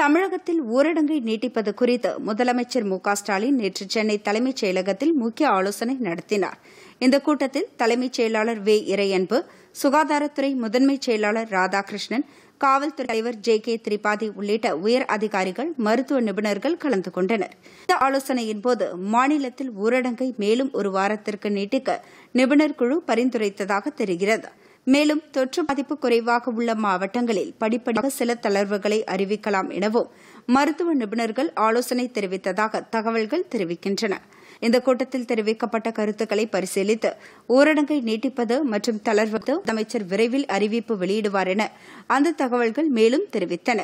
தமிழகத்தில் ஊரடங்கை நீட்டிப்பது குறித்து முதலமைச்சர் மு ஸ்டாலின் நேற்று சென்னை தலைமைச் செயலகத்தில் முக்கிய ஆலோசனை நடத்தினார் இந்த கூட்டத்தில் தலைமைச் செயலாளர் வே இறையன்பு சுகாதாரத்துறை முதன்மைச் செயலாளர் ராதாகிருஷ்ணன் காவல்துறை தலைவர் ஜே கே திரிபாதி உள்ளிட்ட உயர் அதிகாரிகள் மருத்துவ நிபுணர்கள் கலந்து கொண்டனர் இந்த ஆலோசனையின் போது மாநிலத்தில் ஊரடங்கை மேலும் ஒரு வாரத்திற்கு நீட்டிக்க நிபுணர் குழு பரிந்துரைத்ததாக தெரிகிறது மேலும் தொற்று பாதிப்பு குறைவாக உள்ள மாவட்டங்களில் படிப்படியாக சில தளர்வுகளை அறிவிக்கலாம் எனவும் மருத்துவ நிபுணர்கள் ஆலோசனை தெரிவித்ததாக தகவல்கள் தெரிவிக்கின்றன இந்த கூட்டத்தில் தெரிவிக்கப்பட்ட கருத்துக்களை பரிசீலித்து ஊரடங்கை நீட்டிப்பது மற்றும் தளர்வது அமைச்சர் விரைவில் அறிவிப்பு வெளியிடுவார் என அந்த தகவல்கள் மேலும் தெரிவித்தன